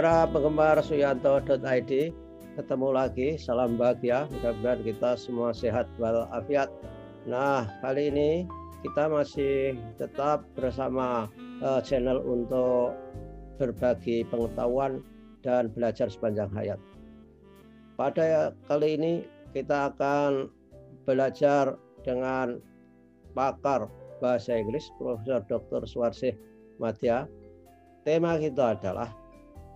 Para penggemar suyanto.id, ketemu lagi. Salam bahagia. Mudah-mudahan kita semua sehat walafiat. Nah, kali ini kita masih tetap bersama uh, channel untuk berbagi pengetahuan dan belajar sepanjang hayat. Pada kali ini kita akan belajar dengan pakar bahasa Inggris Profesor Dr. Suarsih Madya. Tema kita adalah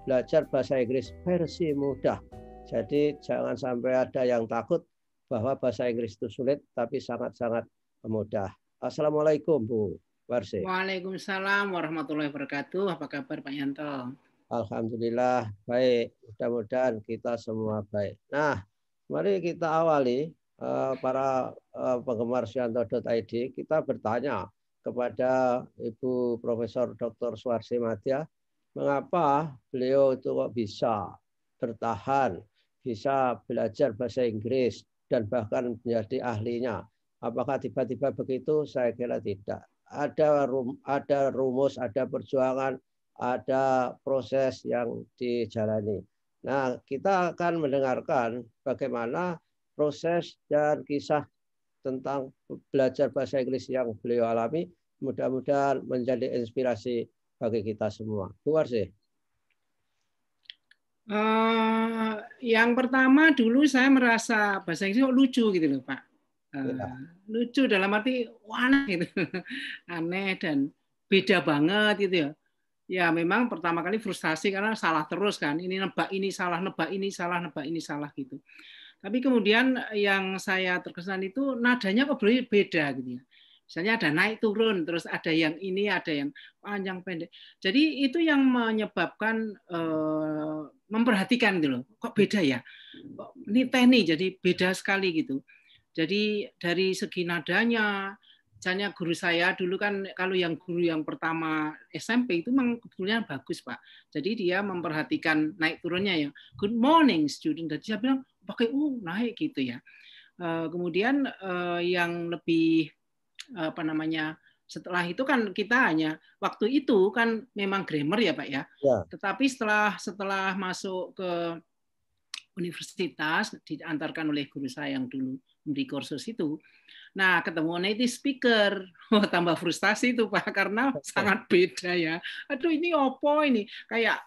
belajar bahasa Inggris versi mudah. Jadi jangan sampai ada yang takut bahwa bahasa Inggris itu sulit, tapi sangat-sangat mudah. Assalamualaikum Bu Warsi. Waalaikumsalam warahmatullahi wabarakatuh. Apa kabar Pak Yanto? Alhamdulillah baik. Mudah-mudahan kita semua baik. Nah, mari kita awali eh, para eh, penggemar Suyanto.id. kita bertanya kepada Ibu Profesor Dr. Suarsi Matia mengapa beliau itu kok bisa bertahan, bisa belajar bahasa Inggris dan bahkan menjadi ahlinya. Apakah tiba-tiba begitu? Saya kira tidak. Ada rum, ada rumus, ada perjuangan, ada proses yang dijalani. Nah, kita akan mendengarkan bagaimana proses dan kisah tentang belajar bahasa Inggris yang beliau alami mudah-mudahan menjadi inspirasi bagi kita semua? Keluar sih. Uh, yang pertama dulu saya merasa bahasa Inggris kok lucu gitu loh Pak. Uh, ya. Lucu dalam arti aneh gitu. aneh dan beda banget gitu ya. Ya memang pertama kali frustasi karena salah terus kan. Ini nebak ini salah, nebak ini salah, nebak ini salah gitu. Tapi kemudian yang saya terkesan itu nadanya kok beda gitu ya. Misalnya ada naik turun, terus ada yang ini, ada yang panjang pendek. Jadi itu yang menyebabkan eh, memperhatikan gitu loh. Kok beda ya? Kok ini teknik jadi beda sekali gitu. Jadi dari segi nadanya, misalnya guru saya dulu kan kalau yang guru yang pertama SMP itu memang kebetulan bagus pak. Jadi dia memperhatikan naik turunnya ya. Good morning student. Jadi saya bilang pakai U uh, naik gitu ya. Uh, kemudian eh, yang lebih apa namanya setelah itu kan kita hanya waktu itu kan memang grammar ya pak ya. ya. Tetapi setelah setelah masuk ke universitas diantarkan oleh guru saya yang dulu memberi kursus itu. Nah, ketemu native speaker, oh, tambah frustasi itu Pak karena sangat beda ya. Aduh ini opo ini kayak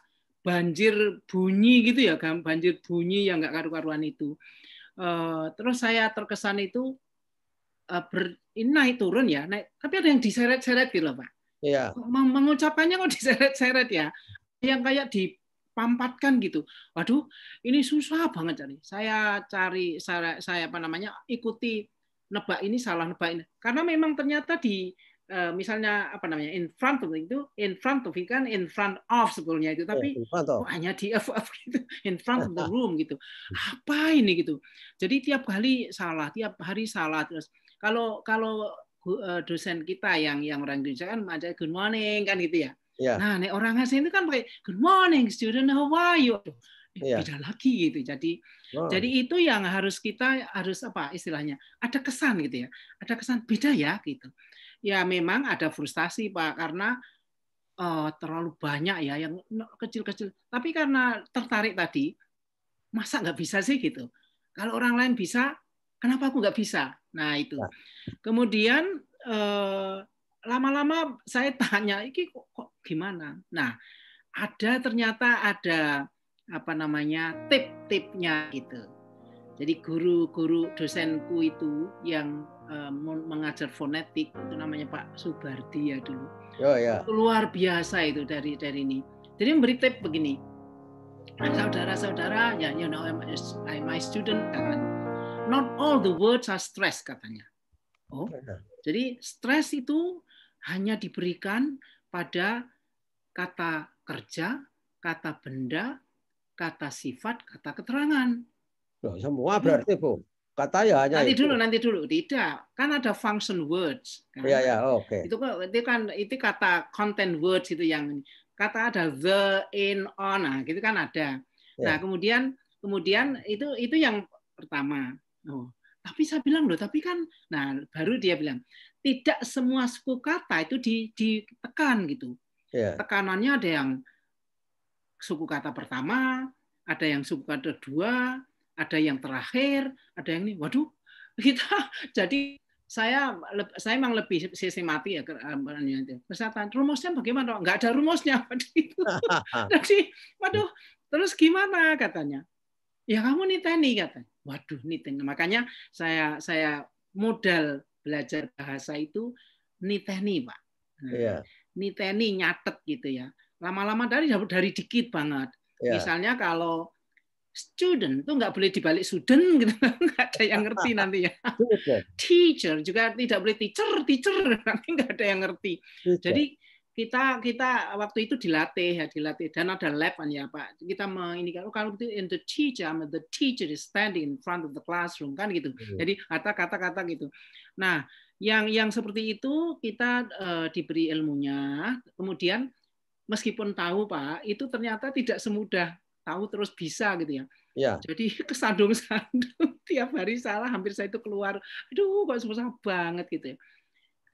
banjir bunyi gitu ya, kan banjir bunyi yang nggak karu-karuan itu. Uh, terus saya terkesan itu uh, ber, ini naik turun ya, naik. Tapi ada yang diseret-seret gitu loh, Pak. Iya. Meng mengucapkannya kok diseret-seret ya. Yang kayak dipampatkan gitu. Waduh, ini susah banget cari. Saya cari saya, saya apa namanya? ikuti nebak ini salah nebak ini. Karena memang ternyata di eh, misalnya apa namanya in front of itu in front of kan in front of sebetulnya itu tapi oh, hanya di above gitu in front of the room gitu apa ini gitu jadi tiap kali salah tiap hari salah terus kalau kalau e, dosen kita yang yang orang Indonesia kan ada good morning kan gitu ya. Yeah. Nah, nih orang asing itu kan pakai good morning student how are you? Yeah. Iya. Beda lagi gitu. Jadi wow. Oh. jadi itu yang harus kita harus apa istilahnya? Ada kesan gitu ya. Ada kesan beda ya gitu. Ya memang ada frustasi Pak karena uh, terlalu banyak ya yang kecil-kecil. Tapi karena tertarik tadi, masa nggak bisa sih gitu? Kalau orang lain bisa, Kenapa aku nggak bisa? Nah itu. Nah. Kemudian eh, lama-lama eh, saya tanya, iki kok, kok gimana? Nah ada ternyata ada apa namanya tip-tipnya gitu. Jadi guru-guru dosenku itu yang eh, mengajar fonetik itu namanya Pak Subardi ya dulu. Oh, ya. Luar biasa itu dari dari ini. Jadi memberi tip begini. Saudara-saudara, ya, you know, I'm, I'm my student, katakan Not all the words are stress katanya. Oh, jadi stress itu hanya diberikan pada kata kerja, kata benda, kata sifat, kata keterangan. Loh, ya, semua berarti bu. Kata ya hanya nanti itu. dulu, nanti dulu. Tidak, kan ada function words. Kan? Ya ya, oke. Okay. Itu, itu kan itu kata content words itu yang kata ada the, in, on, nah, gitu kan ada. Ya. Nah kemudian kemudian itu itu yang pertama. Oh, tapi saya bilang loh, tapi kan, nah baru dia bilang tidak semua suku kata itu ditekan gitu. Yeah. Tekanannya ada yang suku kata pertama, ada yang suku kata dua, ada yang terakhir, ada yang ini. Waduh, kita jadi saya saya emang lebih sistematik ya eh, Persatuan rumusnya bagaimana Enggak ada rumusnya jadi waduh terus gimana katanya ya kamu nih tani katanya waduh nih makanya saya saya modal belajar bahasa itu niteni pak nah, yeah. Iya. niteni nyatet gitu ya lama-lama dari dari dikit banget yeah. misalnya kalau student tuh nggak boleh dibalik student gitu nggak ada yang ngerti nanti ya, ya? teacher juga tidak boleh teacher teacher nanti nggak ada yang ngerti jadi kita kita waktu itu dilatih ya dilatih dan ada lab kan ya Pak. Kita menginikan oh, kalau itu in the teacher, I'm the teacher is standing in front of the classroom kan gitu. Hmm. Jadi kata kata-kata gitu. Nah, yang yang seperti itu kita uh, diberi ilmunya, kemudian meskipun tahu Pak, itu ternyata tidak semudah tahu terus bisa gitu ya. ya. Jadi kesandung-sandung tiap hari salah hampir saya itu keluar. Aduh kok susah banget gitu ya.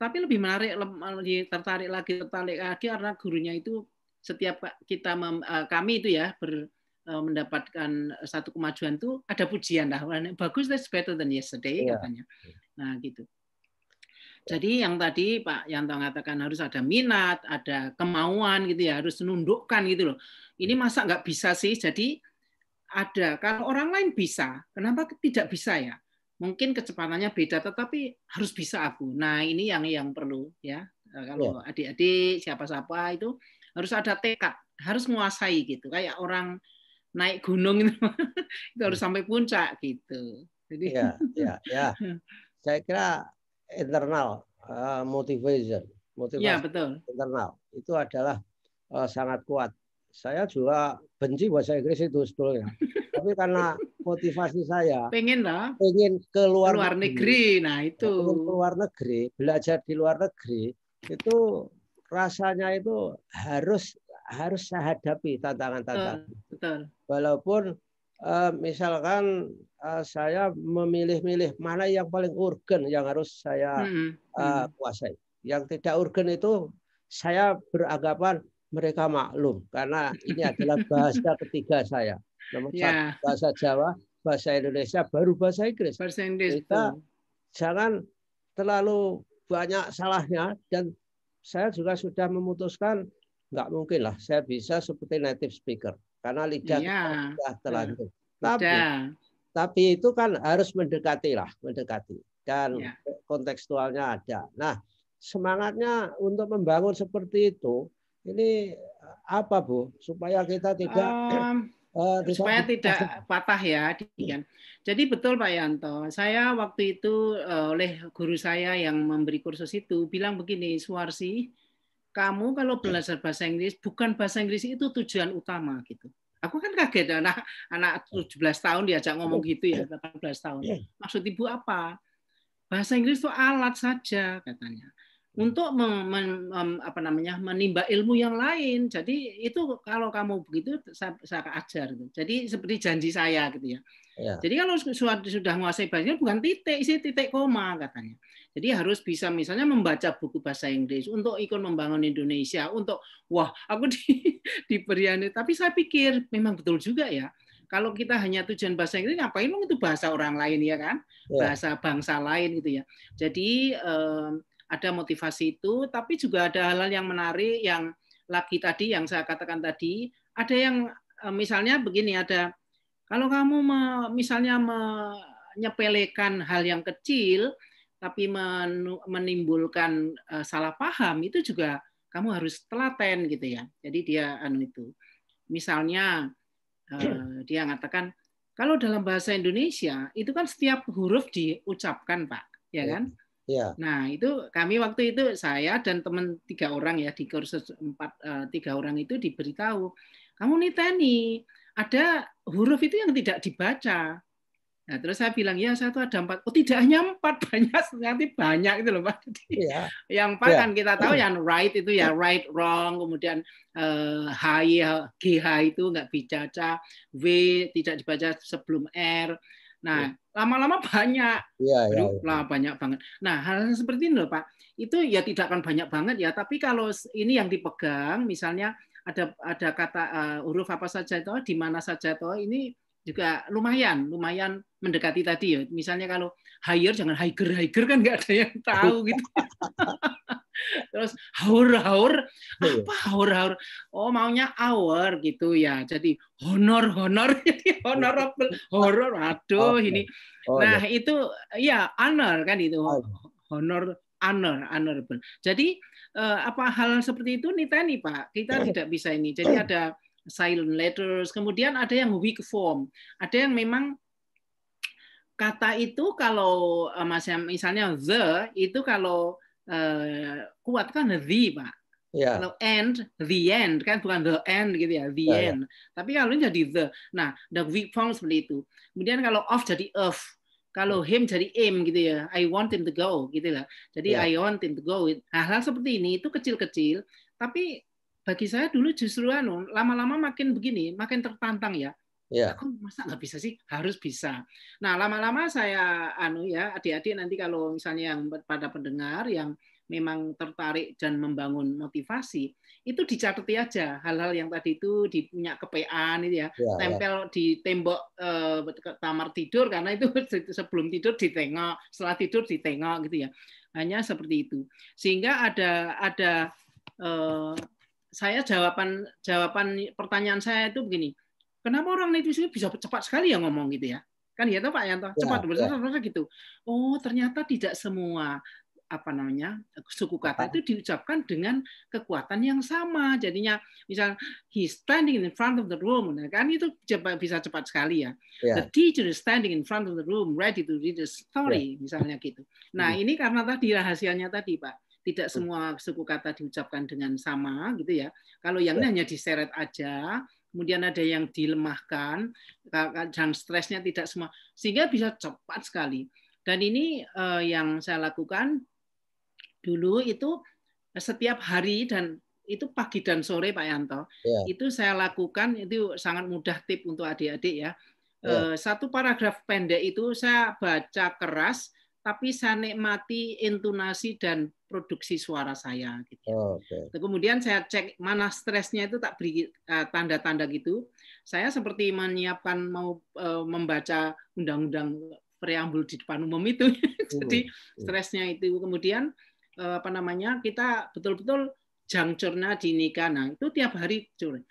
Tapi lebih menarik, lebih tertarik lagi, tertarik lagi karena gurunya itu setiap kita mem, eh, kami itu ya ber, eh, mendapatkan satu kemajuan itu ada pujian lah. Bagus, that's better than yesterday yeah. katanya. Iya. Nah gitu. Iya. Jadi yang tadi Pak Yanto mengatakan harus ada minat, ada kemauan gitu ya, harus menundukkan gitu loh. Ini masa nggak bisa sih? Jadi ada kalau orang lain bisa, kenapa tidak bisa ya? mungkin kecepatannya beda tetapi harus bisa aku. Nah, ini yang yang perlu ya. Eh, kalau iya. adik-adik siapa-siapa itu harus ada tekad, harus menguasai gitu. Kayak orang naik gunung itu, itu harus iya. sampai puncak gitu. Jadi ya, ya, ya. Saya kira internal uh, motivation, motivasi ya, betul. internal itu adalah uh, sangat kuat. Saya juga benci bahasa Inggris itu sebetulnya. tapi karena motivasi saya pengen lah pengen ke luar, negeri. negeri. Nah itu nah, ke luar negeri belajar di luar negeri itu rasanya itu harus harus saya hadapi tantangan-tantangan. Betul. Walaupun eh, misalkan eh, saya memilih-milih mana yang paling urgen yang harus saya hmm kuasai. Yang tidak urgen itu saya beranggapan mereka maklum karena ini adalah bahasa ketiga saya yeah. bahasa Jawa, bahasa Indonesia, baru bahasa Inggris. Bahasa Inggris. Kita jangan terlalu banyak salahnya dan saya juga sudah memutuskan nggak mungkin lah saya bisa seperti native speaker karena lidah ya. sudah terlanjur. Tapi tapi itu kan harus mendekati lah, mendekati dan ya. kontekstualnya ada. Nah semangatnya untuk membangun seperti itu ini apa bu supaya kita tidak um, Uh, supaya tidak patah ya, iya. Dian. Jadi betul Pak Yanto, saya waktu itu uh, oleh guru saya yang memberi kursus itu bilang begini, Suarsi, kamu kalau iya. belajar bahasa Inggris bukan bahasa Inggris itu tujuan utama gitu. Aku kan kaget anak anak 17 iya. tahun diajak ngomong gitu ya, 18 tahun. Maksud ibu apa? Bahasa Inggris itu alat saja katanya untuk mem, mem, apa namanya menimba ilmu yang lain. Jadi itu kalau kamu begitu saya, saya ajar gitu. Jadi seperti janji saya gitu ya. ya. Jadi kalau sudah sudah menguasai bahasa bukan titik sih titik koma katanya. Jadi harus bisa misalnya membaca buku bahasa Inggris untuk ikon membangun Indonesia untuk wah aku di anu. tapi saya pikir memang betul juga ya. Kalau kita hanya tujuan bahasa Inggris ngapain itu bahasa orang lain ya kan? Iya. Bahasa bangsa lain gitu ya. Jadi eh, ada motivasi itu, tapi juga ada hal-hal yang menarik yang lagi tadi yang saya katakan tadi, ada yang eh, misalnya begini ada kalau kamu me, misalnya menyepelekan hal yang kecil tapi menimbulkan eh, salah paham itu juga kamu harus telaten gitu ya. Jadi dia anu itu. Misalnya eh, dia mengatakan kalau dalam bahasa Indonesia itu kan setiap huruf diucapkan, Pak, ya kan? Iya. Yeah. Nah itu kami waktu itu saya dan teman tiga orang ya di kursus empat eh, tiga orang itu diberitahu kamu nih Tani ada huruf itu yang tidak dibaca. Nah, terus saya bilang ya satu ada empat. Oh tidak hanya empat banyak nanti banyak itu loh pak. yeah. Yang empat yeah. kan kita tahu yang right itu ya right wrong kemudian uh, h gh itu nggak dibaca w tidak dibaca sebelum r Nah, iya. lama-lama yeah. banyak. Iya, yeah, iya, iya. yeah, banyak banget. Nah, hal, hal seperti ini loh, Pak. Itu ya tidak akan banyak banget ya, tapi kalau ini yang dipegang misalnya ada ada kata uh, huruf apa saja itu di mana saja itu ini juga lumayan, lumayan mendekati tadi ya. Misalnya kalau hire jangan hiker hiker kan nggak ada yang tahu gitu. Terus haur haur iya. apa haur haur? Oh maunya hour gitu ya. Jadi honor honor jadi honorable horror. Aduh okay. ini. Oh, nah iya. itu ya honor kan itu oh, iya. honor honor honorable. Jadi eh, apa hal seperti itu nih tani Pak. Kita tidak bisa ini. Jadi ada silent letters. Kemudian ada yang weak form, ada yang memang kata itu kalau eh, misalnya the itu kalau uh, kuat kan the pak. Yeah. Kalau end, the end kan bukan the end gitu ya, the yeah, ya. end. Yeah. Tapi kalau ini jadi the. Nah, the weak form seperti itu. Kemudian kalau of jadi of. Kalau hmm. him jadi aim gitu ya. I want him to go gitu lah. Jadi yeah. I want him to go. Hal-hal seperti ini itu kecil-kecil tapi bagi saya dulu justru anu lama-lama makin begini, makin tertantang ya. Yeah. Iya. Aku masa nggak bisa sih? Harus bisa. Nah, lama-lama saya anu ya, adik-adik nanti kalau misalnya yang pada pendengar yang memang tertarik dan membangun motivasi, itu dicatat aja hal-hal yang tadi itu di punya kepean itu ya, ya tempel ya. di tembok eh, kamar tidur karena itu sebelum tidur ditengok, setelah tidur ditengok gitu ya. Hanya seperti itu. Sehingga ada ada eh, saya jawaban jawaban pertanyaan saya itu begini. Kenapa orang netizen bisa cepat sekali ya ngomong gitu ya? Kan ya, Pak Yanto, ya, cepat ya, ya. gitu. Oh, ternyata tidak semua apa namanya suku kata itu diucapkan dengan kekuatan yang sama jadinya misal he standing in front of the room nah, kan itu cepat, bisa cepat sekali ya yeah. the teacher is standing in front of the room ready to read the story yeah. misalnya gitu nah hmm. ini karena tadi rahasianya tadi pak tidak hmm. semua suku kata diucapkan dengan sama gitu ya. Kalau yang ini ya. hanya diseret aja, kemudian ada yang dilemahkan dan stresnya tidak semua sehingga bisa cepat sekali. Dan ini eh, yang saya lakukan dulu itu setiap hari dan itu pagi dan sore Pak Yanto. Yeah. Itu saya lakukan itu sangat mudah tip untuk adik-adik ya. Yeah. Ya. Satu paragraf pendek itu saya baca keras tapi saya nikmati intonasi dan produksi suara saya. Gitu. Oh, okay. Kemudian saya cek mana stresnya itu tak beri eh, tanda-tanda gitu. Saya seperti menyiapkan mau eh, membaca undang-undang preambul di depan umum itu. Jadi hmm, hmm. stresnya itu kemudian eh, apa namanya kita betul-betul di nikah. Nah, itu tiap hari cur.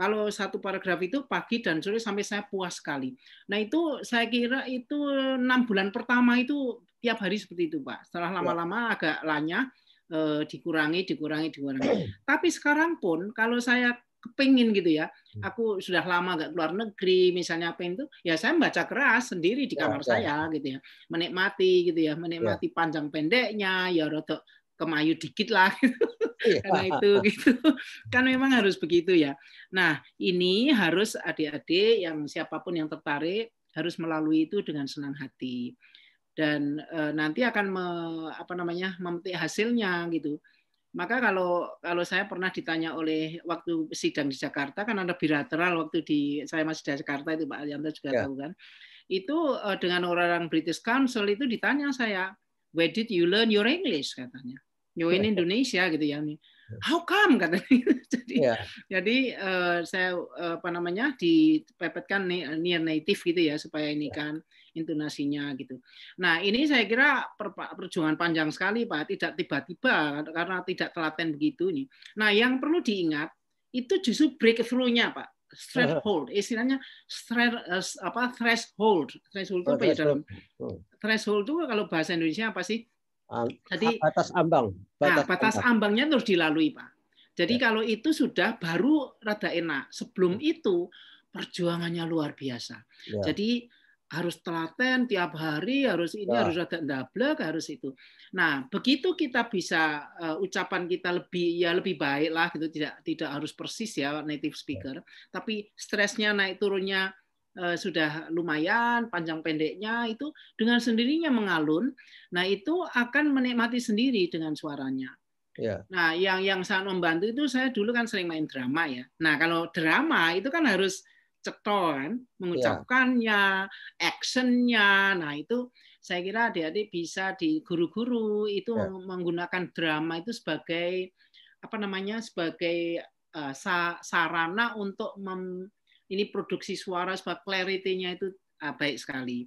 Kalau satu paragraf itu pagi dan sore sampai saya puas sekali. Nah itu saya kira itu enam bulan pertama itu tiap hari seperti itu Pak. Setelah ya. lama-lama agak lanyah eh, dikurangi, dikurangi, dikurangi. Tapi sekarang pun kalau saya kepingin gitu ya, hmm. aku sudah lama nggak keluar negeri, misalnya apa itu, ya saya baca keras sendiri di ya, kamar ya, saya ya. gitu ya, menikmati gitu ya, menikmati ya. panjang pendeknya, ya rotok kemayu dikit lah gitu. Ya. karena itu gitu kan memang harus begitu ya nah ini harus adik-adik yang siapapun yang tertarik harus melalui itu dengan senang hati dan uh, nanti akan me, apa namanya memetik hasilnya gitu. Maka kalau kalau saya pernah ditanya oleh waktu sidang di Jakarta kan ada bilateral waktu di saya masih di Jakarta itu Pak Alianto juga yeah. tahu kan. Itu uh, dengan orang orang British Council itu ditanya saya, "Where did you learn your English?" katanya. "You in ya. Indonesia" gitu ya. ya. How come katanya. jadi yeah. jadi uh, saya uh, apa namanya dipepetkan near native gitu ya supaya ini ya. kan. Yeah intonasinya gitu. Nah ini saya kira perjuangan panjang sekali Pak, tidak tiba-tiba karena tidak telaten begitu nih. Nah yang perlu diingat itu justru breakthrough-nya Pak threshold istilahnya eh, apa threshold threshold itu apa ya dalam threshold itu kalau bahasa Indonesia apa sih jadi batas ambang nah, batas, nah, batas ambang. ambangnya terus dilalui pak jadi ya. kalau itu sudah baru rada enak sebelum hmm. itu perjuangannya luar biasa ya. jadi harus telaten tiap hari, harus ini, nah. harus ada double harus itu. Nah, begitu kita bisa uh, ucapan kita lebih ya lebih baik lah gitu, tidak tidak harus persis ya native speaker, tapi stresnya naik turunnya uh, sudah lumayan, panjang pendeknya itu dengan sendirinya mengalun. Nah, itu akan menikmati sendiri dengan suaranya. Yeah. Nah, yang yang sangat membantu itu saya dulu kan sering main drama ya. Nah, kalau drama itu kan harus cetol kan, iya. mengucapkannya, yeah. actionnya. Nah itu saya kira adik-adik bisa di guru-guru itu yeah. menggunakan drama itu sebagai apa namanya sebagai uh, sarana untuk mem, ini produksi suara sebab clarity-nya itu uh, baik sekali.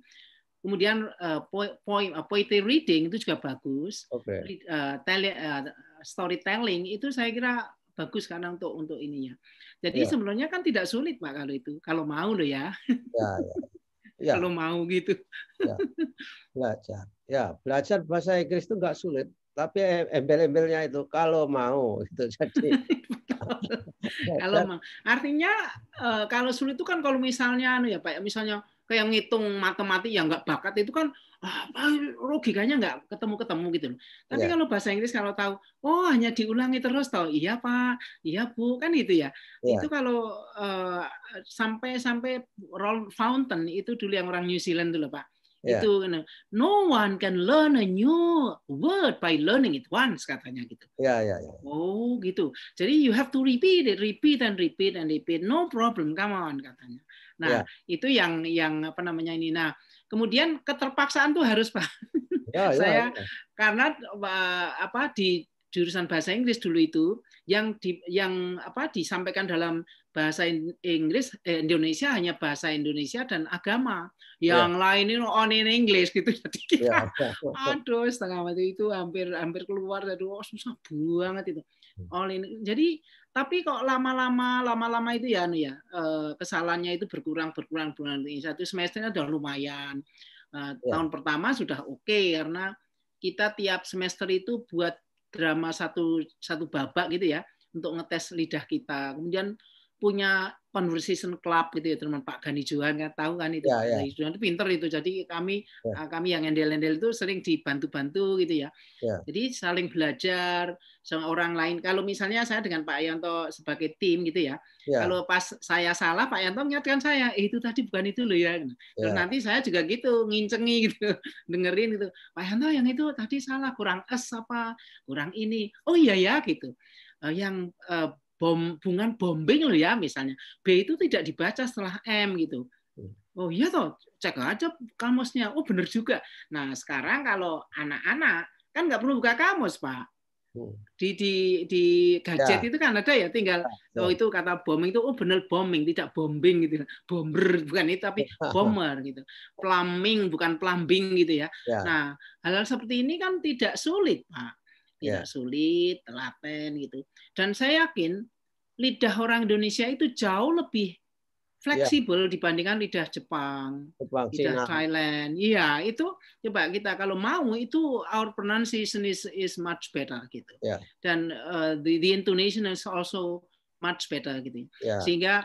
Kemudian uh, eh, poin uh, poetry reading itu juga bagus. Okay. Uh, tele, uh, storytelling itu saya kira bagus karena untuk untuk ininya. Jadi ya. sebenarnya kan tidak sulit Pak kalau itu, kalau mau loh ya. Ya, ya. ya. kalau mau gitu. Ya. Belajar. Ya, belajar bahasa Inggris itu nggak sulit, tapi embel-embelnya itu kalau mau itu jadi. kalau mau. Artinya eh, kalau sulit itu kan kalau misalnya anu ya Pak, ya, misalnya kayak ngitung matematik yang nggak bakat itu kan ah, apa logikanya nggak ketemu-ketemu gitu loh. Tapi yeah. kalau bahasa Inggris kalau tahu, oh hanya diulangi terus tahu, iya Pak, iya Bu, kan gitu ya. Yeah. Itu kalau sampai-sampai uh, eh, sampai, sampai roll fountain itu dulu yang orang New Zealand dulu Pak. Yeah. Itu no one can learn a new word by learning it once katanya gitu. Ya yeah, ya yeah, Yeah. Oh gitu. Jadi you have to repeat it, repeat and repeat and repeat. No problem, come on katanya. Nah, yeah. itu yang yang apa namanya ini. Nah, kemudian keterpaksaan tuh harus Pak. Yeah, ya, saya yeah. karena apa di jurusan bahasa Inggris dulu itu yang di yang apa disampaikan dalam bahasa Inggris eh, Indonesia hanya bahasa Indonesia dan agama ya. yang yeah. lain ini on in English gitu jadi kita ya. yeah. aduh setengah waktu itu hampir hampir keluar aduh oh, susah banget itu all in. Jadi tapi kok lama-lama lama-lama itu ya anu ya eh, kesalahannya itu berkurang berkurang berkurang ini satu semesternya sudah lumayan. Eh, ya. Tahun pertama sudah oke okay, karena kita tiap semester itu buat drama satu satu babak gitu ya untuk ngetes lidah kita. Kemudian punya conversation club gitu ya teman Pak Gani Johan kan tahu kan itu ya, ya. Johan itu pinter itu jadi kami ya. Eh, kami yang endel-endel itu sering dibantu-bantu gitu ya. ya jadi saling belajar sama orang lain kalau misalnya saya dengan Pak Yanto sebagai tim gitu ya, ya. kalau pas saya salah Pak Yanto mengingatkan saya eh, itu tadi bukan itu loh ya, ya. terus nanti saya juga gitu ngincengi gitu dengerin gitu Pak Yanto yang itu tadi salah kurang es apa kurang ini oh iya ya gitu eh, yang eh, bom bungan bombing loh ya misalnya B itu tidak dibaca setelah M gitu hmm. oh iya toh cek aja kamusnya oh benar juga nah sekarang kalau anak-anak kan nggak perlu buka kamus pak hmm. di di di gadget ya. itu kan ada ya tinggal ya. ya. oh itu kata bombing itu oh benar bombing tidak bombing gitu bomber bukan itu tapi bomber gitu plumbing bukan plumbing gitu ya, ya. nah hal-hal seperti ini kan tidak sulit pak tidak yeah. sulit, telaten gitu. Dan saya yakin lidah orang Indonesia itu jauh lebih fleksibel yeah. dibandingkan lidah Jepang, Jepang lidah China. Thailand. Iya, itu coba kita kalau mau itu our pronunciation is is much better gitu. Yeah. Dan uh, the, the intonation is also much better gitu. Yeah. Sehingga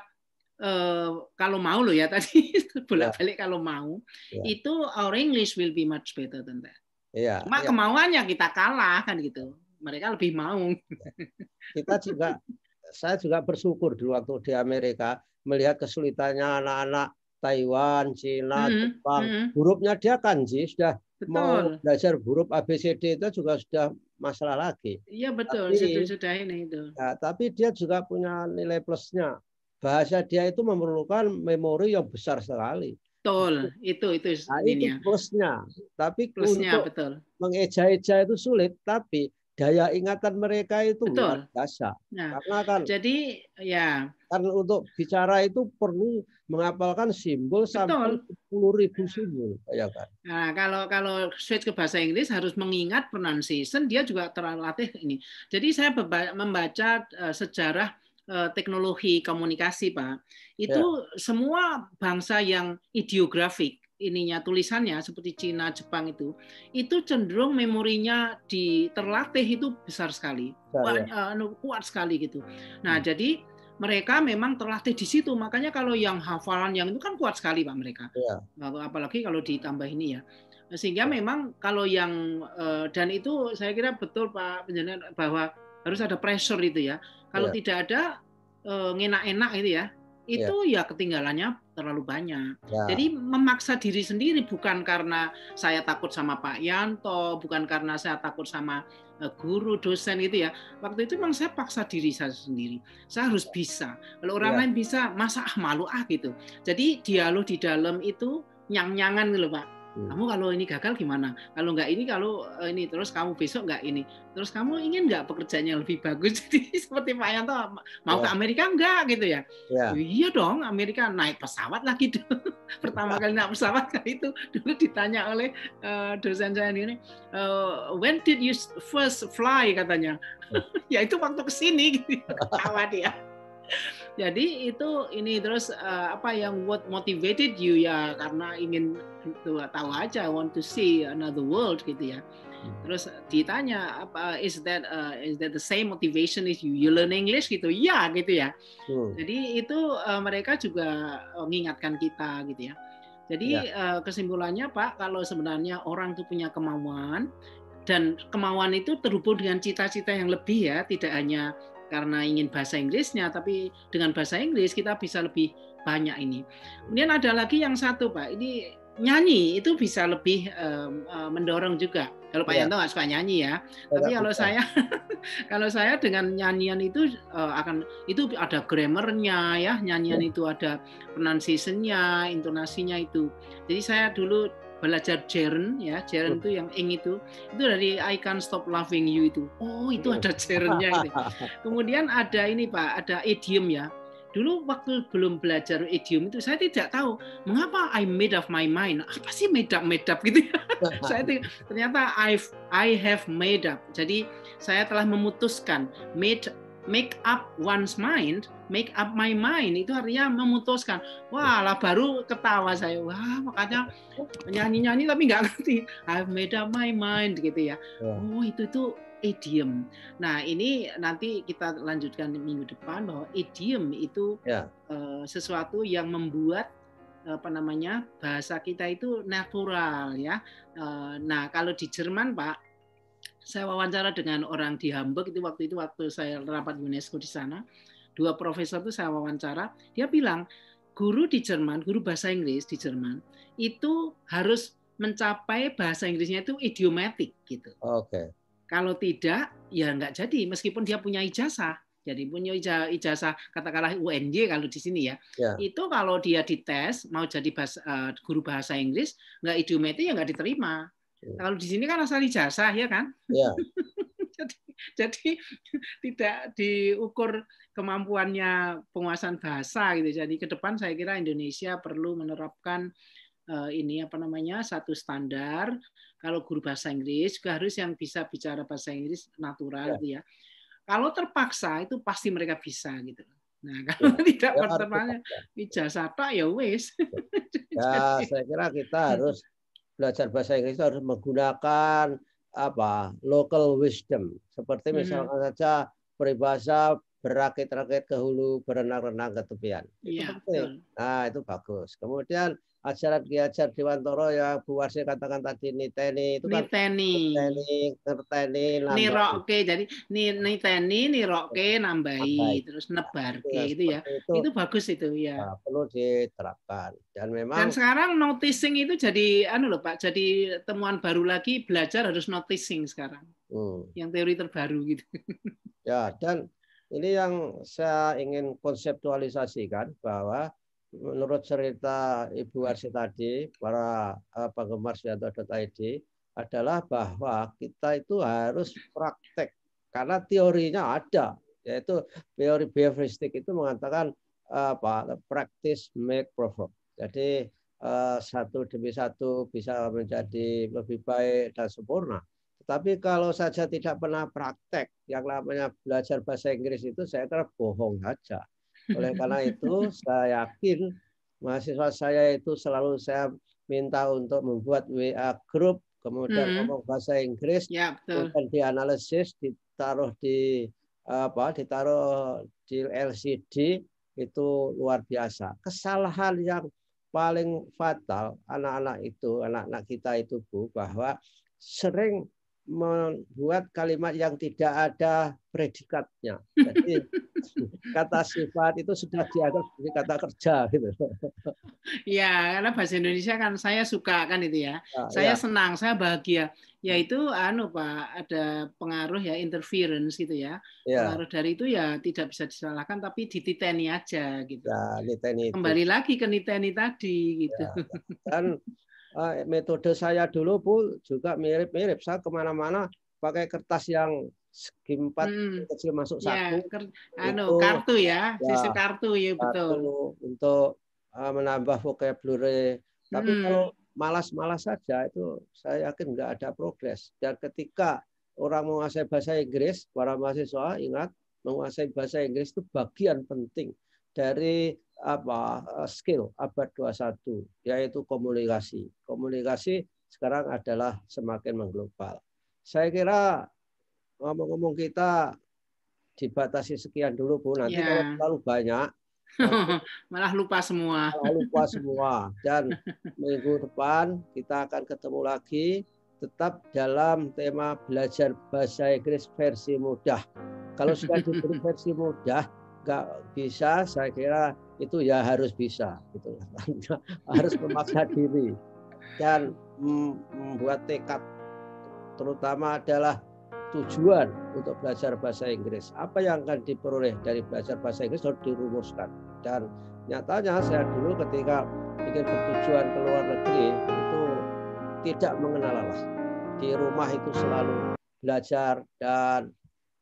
uh, kalau mau lo ya tadi bolak-balik yeah. kalau mau yeah. itu our English will be much better than that. Iya. Cuma iya. kemauannya kita kalah kan gitu. Mereka lebih mau. Kita juga saya juga bersyukur dulu waktu di Amerika melihat kesulitannya anak-anak Taiwan, Cina, mm -hmm. Jepang. Mm -hmm. Hurufnya dia kanji sudah betul. mau belajar huruf ABCD itu juga sudah masalah lagi. Iya betul, tapi, sudah, sudah ini itu. Ya, tapi dia juga punya nilai plusnya. Bahasa dia itu memerlukan memori yang besar sekali. Betul, itu itu nah, ini plusnya. Tapi plusnya untuk betul. Mengeja-eja itu sulit, tapi daya ingatan mereka itu betul. luar biasa. Nah, Karena kan jadi ya kan untuk bicara itu perlu menghafalkan simbol betul. sampai 10.000 ribu nah. simbol, ya kan. Nah, kalau kalau switch ke bahasa Inggris harus mengingat pronunciation, dia juga terlatih ini. Jadi saya membaca eh, sejarah Eh, teknologi komunikasi Pak, itu ya. semua bangsa yang ideografik ininya tulisannya seperti Cina, Jepang itu, itu cenderung memorinya di terlatih itu besar sekali, kuat, ya. uh, kuat sekali gitu. Nah hmm. jadi mereka memang terlatih di situ. Makanya kalau yang hafalan yang itu kan kuat sekali pak mereka. Ya. Apalagi kalau ditambah ini ya. Sehingga ya. memang kalau yang eh, dan itu saya kira betul pak bahwa harus ada pressure itu ya. Kalau yeah. tidak ada eh, enak-enak enak gitu ya, iya. itu ya, itu yeah. ya ketinggalannya terlalu banyak. Yeah. Jadi memaksa diri sendiri bukan karena saya takut sama Pak Yanto, bukan karena saya takut sama eh, guru, dosen itu ya. Waktu itu memang saya paksa diri saya sendiri. Saya harus bisa. Kalau orang yeah. lain bisa, masa ah malu ah gitu. Jadi dialog di dalam itu nyang-nyangan gitu Pak. Hmm. kamu kalau ini gagal gimana kalau nggak ini kalau eh, ini terus kamu besok nggak ini terus kamu ingin nggak pekerjaannya lebih bagus jadi seperti Pak Yanto ah, mau yeah. ke ya. Amerika nggak gitu ya yeah. iya dong Amerika naik pesawat lagi dulu pertama kali naik pesawat kali itu dulu ditanya oleh uh, dosen saya ini uh, eh, when did you first fly katanya hmm. ya itu waktu kesini gitu ketawa ya, dia ya. Jadi itu ini terus uh, apa yang what motivated you ya karena ingin tuh, eh, tahu aja want to see another world gitu ya. Hmm. Terus ditanya apa is that uh, is that the same motivation is you, you learn English gitu? Ya gitu ya. Hmm. Jadi itu uh, mereka juga mengingatkan kita gitu ya. Jadi ya. uh, kesimpulannya Pak kalau sebenarnya orang itu punya kemauan dan kemauan itu terhubung dengan cita-cita yang lebih ya, tidak hanya karena ingin bahasa Inggrisnya, tapi dengan bahasa Inggris kita bisa lebih banyak ini. Kemudian ada lagi yang satu Pak, ini nyanyi itu bisa lebih um, uh, mendorong juga. Kalau Pak ya. Yanto nggak suka nyanyi ya, Tidak tapi kalau saya kalau saya dengan nyanyian itu uh, akan itu ada grammarnya ya, nyanyian ya. itu ada pronunciation-nya, intonasinya itu. Jadi saya dulu belajar Jaren ya Jaren itu yang ing itu itu dari I Can't Stop Loving You itu oh itu ada hmm. Jarennya gitu. kemudian ada ini pak ada idiom ya dulu waktu belum belajar idiom itu saya tidak tahu mengapa I made up my mind apa sih made up made up gitu ya saya ternyata I've I have made up jadi saya telah memutuskan made make up one's mind make up my mind itu artinya memutuskan wah lah baru ketawa saya wah makanya nyanyi nyanyi tapi nggak ngerti I've made up my mind gitu ya oh itu itu idiom. Nah, ini nanti kita lanjutkan minggu depan bahwa idiom itu yeah. Ya. uh, sesuatu yang membuat apa namanya bahasa kita itu natural ya. Uh, nah, kalau di Jerman Pak, saya wawancara dengan orang di Hamburg itu waktu itu waktu saya rapat UNESCO di sana dua profesor itu saya wawancara, dia bilang guru di Jerman, guru bahasa Inggris di Jerman itu harus mencapai bahasa Inggrisnya itu idiomatik gitu. Oke. Okay. Kalau tidak ya nggak jadi meskipun dia punya ijazah. Jadi punya ijazah katakanlah UNJ kalau di sini ya. Yeah. Itu kalau dia dites mau jadi bahasa, eh, guru bahasa Inggris nggak idiomatik ya nggak diterima. Yeah. Kalau di sini kan asal ijazah ya kan. Yeah. Jadi tidak diukur kemampuannya penguasaan bahasa gitu. Jadi ke depan saya kira Indonesia perlu menerapkan eh, ini apa namanya satu standar kalau guru bahasa Inggris juga harus yang bisa bicara bahasa Inggris natural ya. Gitu ya. Kalau terpaksa itu pasti mereka bisa gitu. Nah, ya. kalau ya, tidak ya, terpaksa ijazah tak ya wes Ya, saya kira kita harus belajar bahasa Inggris harus menggunakan apa local wisdom seperti hmm. misalkan hmm. saja peribahasa berakit-rakit ke hulu berenang-renang ke tepian itu yeah, iya, nah itu bagus kemudian ajaran diajar Dewantoro ya Bu Warsi katakan tadi niteni itu kan niteni niteni niroke jadi niteni niroke nambahi terus nebarke ya, gitu ya itu, itu bagus itu ya nah, perlu diterapkan dan memang dan sekarang noticing itu jadi anu loh Pak jadi temuan baru lagi belajar harus noticing sekarang hmm. yang teori terbaru gitu ya dan ini yang saya ingin konseptualisasikan bahwa menurut cerita Ibu Arsi tadi, para eh, penggemar sianto.id adalah bahwa kita itu harus praktek karena teorinya ada yaitu teori behavioristik itu mengatakan eh, apa praktis make perfect. Jadi eh, satu demi satu bisa menjadi lebih baik dan sempurna. Tetapi kalau saja tidak pernah praktek yang namanya belajar bahasa Inggris itu saya kira bohong saja oleh karena itu, saya yakin mahasiswa saya itu selalu saya minta untuk membuat WA group, kemudian hmm. ngomong bahasa Inggris, ya, kemudian dianalisis, ditaruh di apa, ditaruh di LCD itu luar biasa. Kesalahan yang paling fatal anak-anak itu, anak-anak kita itu Bu, bahwa sering membuat kalimat yang tidak ada predikatnya. Jadi kata sifat itu sudah dianggap sebagai kata kerja gitu. Ya, karena bahasa Indonesia kan saya suka kan itu ya. Nah, saya ya. senang, saya bahagia. Yaitu hmm. anu Pak, ada pengaruh ya interference gitu ya. ya. Pengaruh dari itu ya tidak bisa disalahkan tapi dititeni aja gitu. Ya, niteni Kembali lagi ke niteni tadi gitu. Ya, ya. Dan Eh, metode saya dulu bu juga mirip-mirip. Saya kemana-mana pakai kertas yang segi empat hmm. kecil masuk ya, saku. Anu, itu, kartu ya, ya sistem kartu ya betul. untuk uh, menambah vocabulary. Tapi hmm. kalau malas-malas saja itu saya yakin nggak ada progres. Dan ketika orang menguasai bahasa Inggris, para mahasiswa ingat menguasai bahasa Inggris itu bagian penting dari apa eh, skill abad 21 yaitu komunikasi. Komunikasi sekarang adalah semakin mengglobal. Saya kira ngomong-ngomong kita dibatasi sekian dulu Bu. Nanti yeah. kalau terlalu banyak malah lupa semua. Malah lupa semua. Dan minggu depan kita akan ketemu lagi tetap dalam tema belajar bahasa Inggris versi mudah. Kalau sudah diberi versi mudah, nggak bisa saya kira itu ya harus bisa gitu harus memaksa diri dan membuat tekad terutama adalah tujuan untuk belajar bahasa Inggris. Apa yang akan diperoleh dari belajar bahasa Inggris harus dirumuskan. Dan nyatanya saya dulu ketika ingin bertujuan ke luar negeri itu tidak mengenal Allah. Di rumah itu selalu belajar dan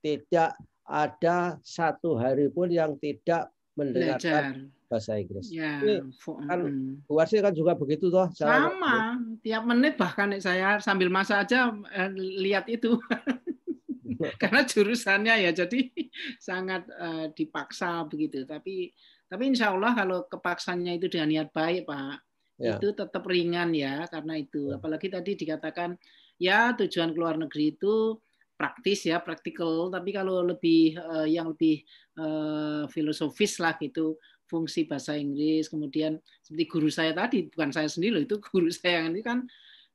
tidak ada satu hari pun yang tidak mendengarkan Belajar. bahasa Inggris. Ya, Ini kan buat kan juga begitu toh. Sama, cara... tiap menit bahkan saya sambil masak aja eh, lihat itu. Karena jurusannya ya jadi sangat eh, dipaksa begitu. Tapi tapi insya Allah kalau kepaksanya itu dengan niat baik Pak, ya. itu tetap ringan ya karena itu. Ya. Apalagi tadi dikatakan ya tujuan keluar negeri itu praktis ya praktikal tapi kalau lebih uh, yang lebih uh, filosofis lah gitu fungsi bahasa Inggris kemudian seperti guru saya tadi bukan saya sendiri loh itu guru saya yang ini kan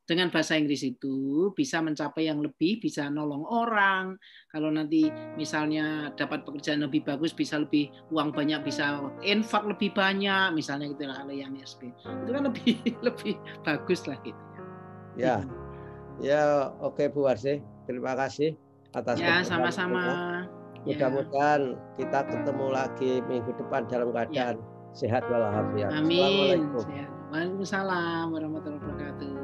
dengan bahasa Inggris itu bisa mencapai yang lebih, bisa nolong orang. Kalau nanti misalnya dapat pekerjaan lebih bagus, bisa lebih uang banyak, bisa infak lebih banyak, misalnya gitu lah yang ISP. Itu kan lebih lebih bagus lah gitu. Ya, ya oke okay, Bu Warsi. Terima kasih atas Ya, sama-sama. Ya. Mudah-mudahan ya. kita ketemu lagi minggu depan dalam keadaan ya. sehat walafiat. Amin. Assalamualaikum. Waalaikumsalam warahmatullahi wabarakatuh.